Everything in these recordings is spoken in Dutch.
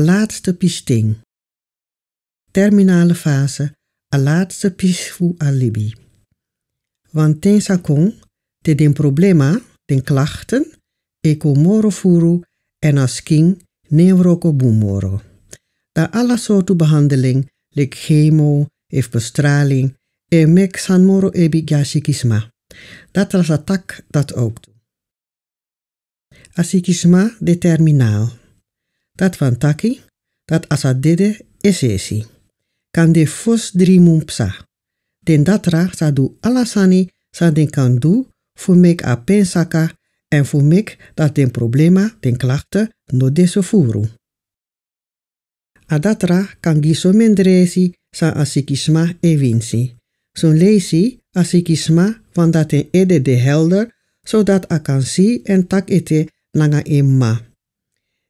laatste pisting. Terminale fase, a laatste pisfu alibi. Want ten sakong, te den problema, den klachten, eko moro furu en asking neuroko bumoro. Da alla soorten behandeling, lik chemo, ef bestraling, e mek sanmoro ebi gasikisma. Dat was attack dat ook de terminaal dat van taki, dat asadede esesi. Kan de fos drie psa. Den datra sa du alasani sa den kan du voor mek a pensaka en voor mek dat den problema, den klachten, no deso furu. Adatra kan giso mendresi sa asikisma e vinci. Zo'n lezi asikisma van dat een ede de helder, zodat a kan si en tak ete nanga imma.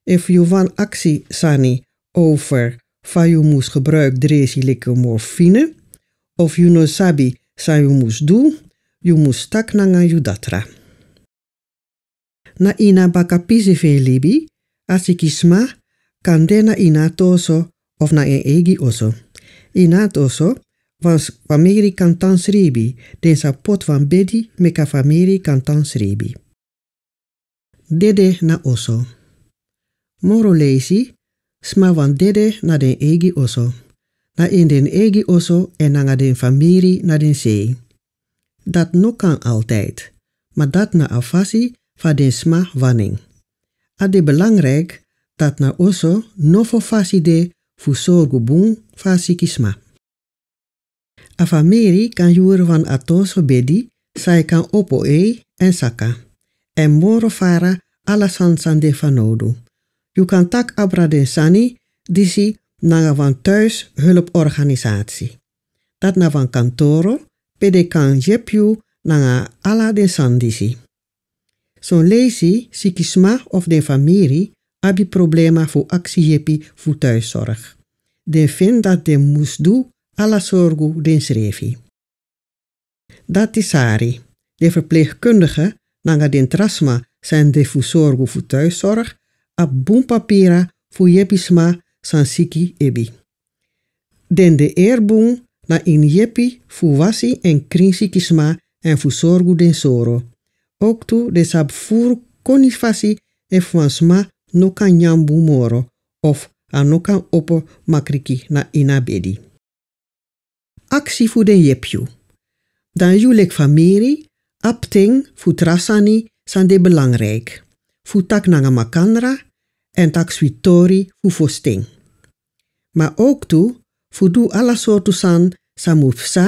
Evuvan actie Sani over Fayumus gebruik dresilieke morfine. Of Yunosabi Sayumus du, Yumus taknanga yudatra. Na ina fe libi, asikisma, kandena inatoso of na e egi oso. Inatoso was famiri kantans ribi, den pot van bedi meka famiri kantans ribi. Dede na oso. Moro leisi, sma van dede na den egi oso. Na in den egi oso en na den familie na den zee. Dat no kan altijd, maar dat na afasi van den sma wanning. is belangrijk dat na oso no fo fasi de fu sorgu bun fasi kisma. A famiri kan juur van atoso bedi, sai kan opo e en saka. En moro fara alla san san de fanodu. U kan tak de sani, disi nanga van thuis hulporganisatie. Dat na van kantoro, pede kan jepju nanga ala de sandisi. Zo'n lezi, sikisma of de familie, abi problema voor actie jepi voor thuiszorg. De vind dat de moest doen alla sorgu den srevi. Dat is Sari, de verpleegkundige, nanga den trasma zijn de voor voor thuiszorg, Ab bum papira fu yepisma san siki ebi. Den de erbun na in yepi fu wasi en krinsikisma en fu sorgu den soro. Ook tu de sab fur konifasi e fuansma no kan nyambu moro of kan opo makriki na inabedi. Aksi fu den jepju. Dan julek famiri, apting fu trasani san de belangrijk fu tak nanga makanra en tak fu fosting. Ma ook tu fu du ala soortu san samufsa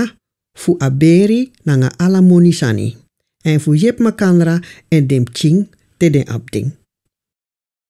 fu aberi nanga ala monisani. En fu yep makandra en dem ching te den abding.